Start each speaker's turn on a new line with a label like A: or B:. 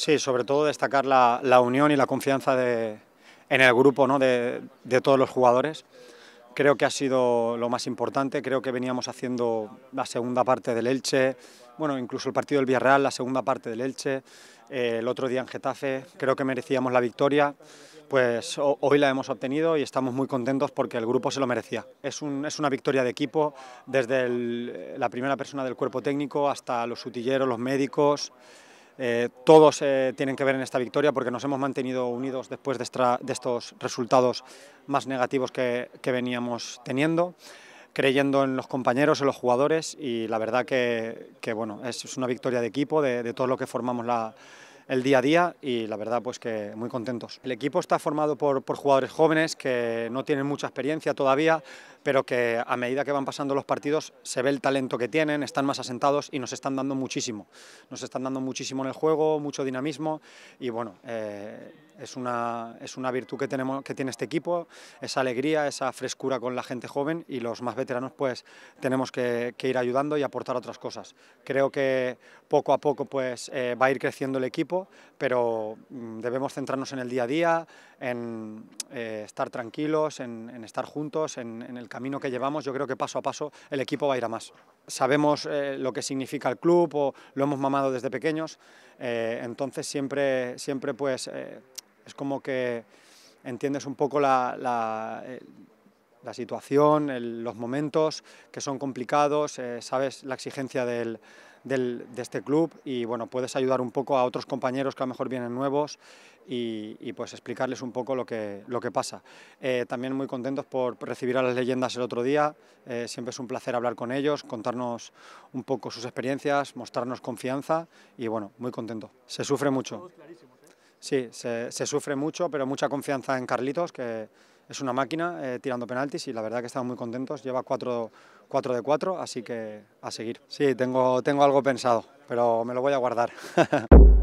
A: Sí, sobre todo destacar la, unión y la confianza en el grupo ¿no? de, todos los jugadores. Creo que ha sido lo más importante, creo que veníamos haciendo la segunda parte del Elche, bueno, incluso el partido del Villarreal, la segunda parte del Elche, eh, el otro día en Getafe, creo que merecíamos la victoria, pues hoy la hemos obtenido y estamos muy contentos porque el grupo se lo merecía. Es, un, es una victoria de equipo, desde la primera persona del cuerpo técnico hasta los sutilleros, los médicos, eh, todos eh, tienen que ver en esta victoria porque nos hemos mantenido unidos después de, estos resultados más negativos que, veníamos teniendo, creyendo en los compañeros, en los jugadores y la verdad que, bueno, es, una victoria de equipo, de, de todo lo que formamos la el día a día y la verdad pues que muy contentos. El equipo está formado por, jugadores jóvenes que no tienen mucha experiencia todavía, pero que a medida que van pasando los partidos se ve el talento que tienen, están más asentados y nos están dando muchísimo. Nos están dando muchísimo en el juego, mucho dinamismo y bueno, eh, es una, es una virtud que, tenemos, que tiene este equipo, esa alegría, esa frescura con la gente joven y los más veteranos pues tenemos que, ir ayudando y aportar otras cosas. Creo que poco a poco pues eh, va a ir creciendo el equipo, pero mm, debemos centrarnos en el día a día, en eh, estar tranquilos, en, estar juntos, en, el camino que llevamos. Yo creo que paso a paso el equipo va a ir a más. Sabemos eh, lo que significa el club lo hemos mamado desde pequeños, entonces siempre, siempre pues es como que entiendes un poco la, eh, situación, los momentos que son complicados, eh, sabes la exigencia de este club y bueno, puedes ayudar un poco a otros compañeros que a lo mejor vienen nuevos y, pues explicarles un poco lo que, pasa. Eh, también muy contentos por recibir a las leyendas el otro día, siempre es un placer hablar con ellos, contarnos un poco sus experiencias, mostrarnos confianza y bueno, muy contento. Se sufre mucho. Sí, se, sufre mucho, pero mucha confianza en Carlitos, que es una máquina eh, tirando penaltis y la verdad que estamos muy contentos. Lleva 4, de 4, así que a seguir. Sí, tengo, tengo algo pensado, pero me lo voy a guardar.